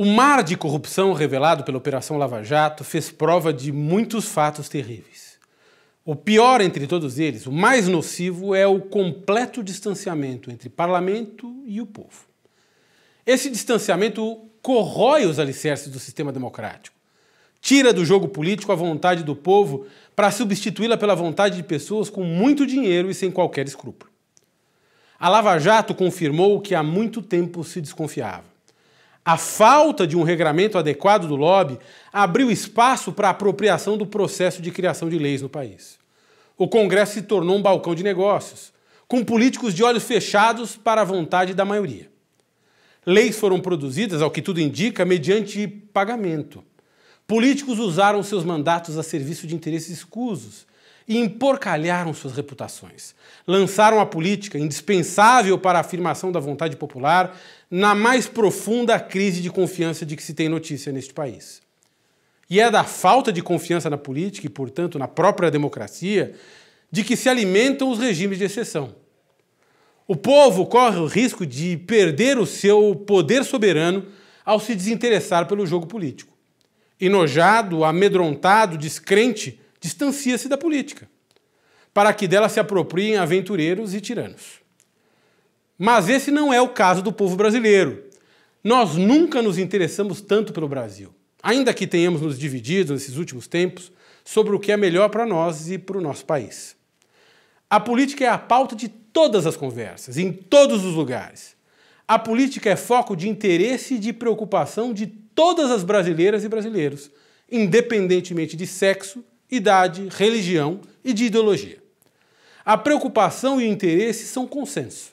O mar de corrupção revelado pela Operação Lava Jato fez prova de muitos fatos terríveis. O pior entre todos eles, o mais nocivo, é o completo distanciamento entre parlamento e o povo. Esse distanciamento corrói os alicerces do sistema democrático, tira do jogo político a vontade do povo para substituí-la pela vontade de pessoas com muito dinheiro e sem qualquer escrúpulo. A Lava Jato confirmou o que há muito tempo se desconfiava a falta de um regramento adequado do lobby abriu espaço para a apropriação do processo de criação de leis no país. O Congresso se tornou um balcão de negócios, com políticos de olhos fechados para a vontade da maioria. Leis foram produzidas, ao que tudo indica, mediante pagamento. Políticos usaram seus mandatos a serviço de interesses escusos e emporcalharam suas reputações. Lançaram a política, indispensável para a afirmação da vontade popular, na mais profunda crise de confiança de que se tem notícia neste país. E é da falta de confiança na política e, portanto, na própria democracia, de que se alimentam os regimes de exceção. O povo corre o risco de perder o seu poder soberano ao se desinteressar pelo jogo político. Enojado, amedrontado, descrente, distancia-se da política, para que dela se apropriem aventureiros e tiranos. Mas esse não é o caso do povo brasileiro. Nós nunca nos interessamos tanto pelo Brasil, ainda que tenhamos nos dividido nesses últimos tempos sobre o que é melhor para nós e para o nosso país. A política é a pauta de todas as conversas, em todos os lugares. A política é foco de interesse e de preocupação de todas as brasileiras e brasileiros, independentemente de sexo, idade, religião e de ideologia. A preocupação e o interesse são consenso.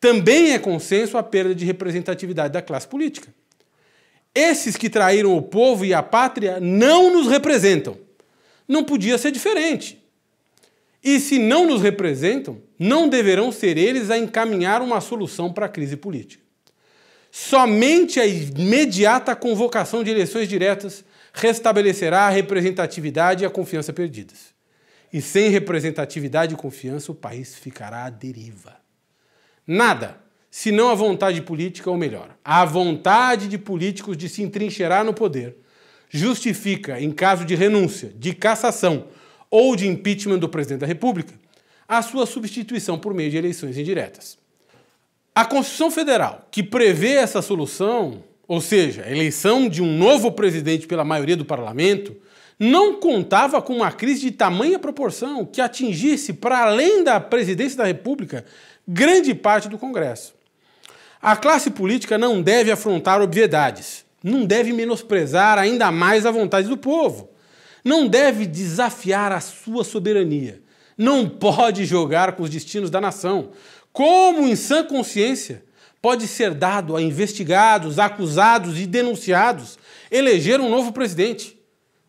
Também é consenso a perda de representatividade da classe política. Esses que traíram o povo e a pátria não nos representam. Não podia ser diferente. E se não nos representam, não deverão ser eles a encaminhar uma solução para a crise política. Somente a imediata convocação de eleições diretas restabelecerá a representatividade e a confiança perdidas. E sem representatividade e confiança, o país ficará à deriva. Nada, senão a vontade política, ou melhor, a vontade de políticos de se entrincheirar no poder, justifica, em caso de renúncia, de cassação, ou de impeachment do presidente da República, a sua substituição por meio de eleições indiretas. A Constituição Federal, que prevê essa solução, ou seja, a eleição de um novo presidente pela maioria do parlamento, não contava com uma crise de tamanha proporção que atingisse, para além da presidência da República, grande parte do Congresso. A classe política não deve afrontar obviedades, não deve menosprezar ainda mais a vontade do povo não deve desafiar a sua soberania, não pode jogar com os destinos da nação. Como, em sã consciência, pode ser dado a investigados, acusados e denunciados eleger um novo presidente?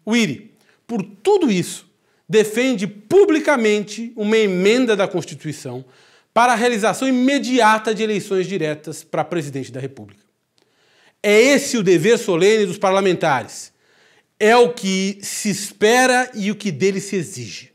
O por tudo isso, defende publicamente uma emenda da Constituição para a realização imediata de eleições diretas para presidente da República. É esse o dever solene dos parlamentares é o que se espera e o que dele se exige.